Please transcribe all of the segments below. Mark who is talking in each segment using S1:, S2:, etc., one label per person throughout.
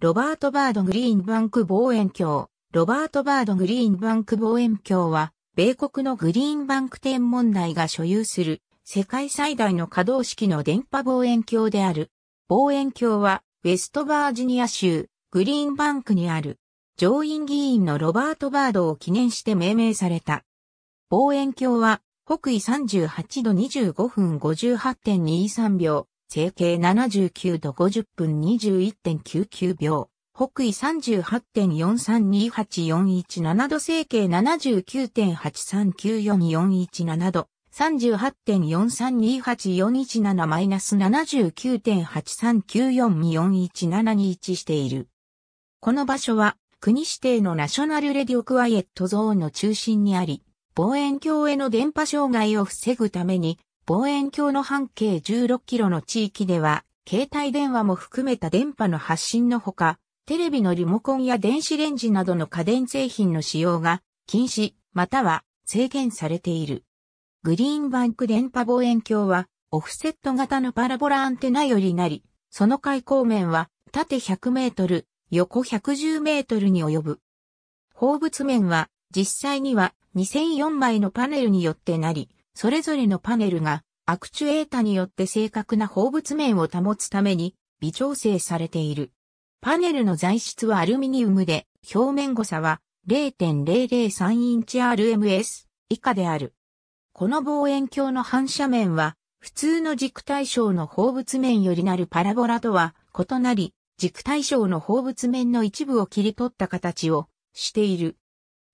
S1: ロバート・バード・グリーンバンク望遠鏡。ロバート・バード・グリーンバンク望遠鏡は、米国のグリーンバンク天文台が所有する世界最大の可動式の電波望遠鏡である。望遠鏡は、ウェストバージニア州、グリーンバンクにある、上院議員のロバート・バードを記念して命名された。望遠鏡は、北緯38度25分58.23秒、西形79度50分21.99秒。北緯38.432841.7度西形79.839441.7度38.432841.7マイナス7 9 8 3 9 4 4 1 7位置している。この場所は国指定のナショナルレディオクワイエットゾーンの中心にあり、望遠鏡への電波障害を防ぐために望遠鏡の半径16キロの地域では、携帯電話も含めた電波の発信のほか、テレビのリモコンや電子レンジなどの家電製品の使用が禁止、または制限されている。グリーンバンク電波望遠鏡は、オフセット型のパラボラアンテナよりなり、その開口面は縦100メートル、横110メートルに及ぶ。放物面は実際には2004枚のパネルによってなり、それぞれのパネルがアクチュエータによって正確な放物面を保つために微調整されている。パネルの材質はアルミニウムで、表面誤差は0.003インチ RMS 以下である。この望遠鏡の反射面は、普通の軸対称の放物面よりなるパラボラとは異なり、軸対称の放物面の一部を切り取った形をしている。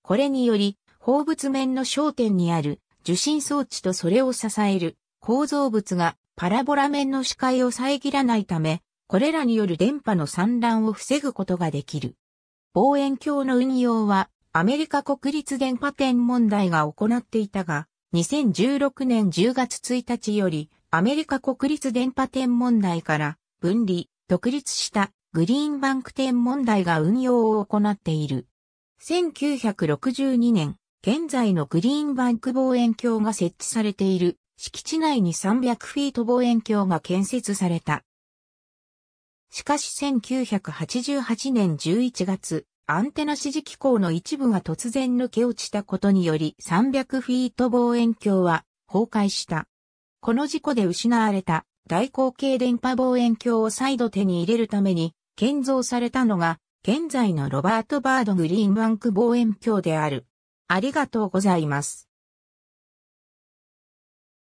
S1: これにより、放物面の焦点にある受信装置とそれを支える構造物がパラボラ面の視界を遮らないため、これらによる電波の散乱を防ぐことができる。望遠鏡の運用は、アメリカ国立電波店問題が行っていたが、2016年10月1日より、アメリカ国立電波店問題から分離、独立したグリーンバンク店問題が運用を行っている。1962年、現在のグリーンバンク望遠鏡が設置されている敷地内に300フィート望遠鏡が建設された。しかし1988年11月、アンテナ指示機構の一部が突然抜け落ちたことにより300フィート望遠鏡は崩壊した。この事故で失われた大口径電波望遠鏡を再度手に入れるために建造されたのが現在のロバート・バード・グリーンバンク望遠鏡である。ありがとうございます。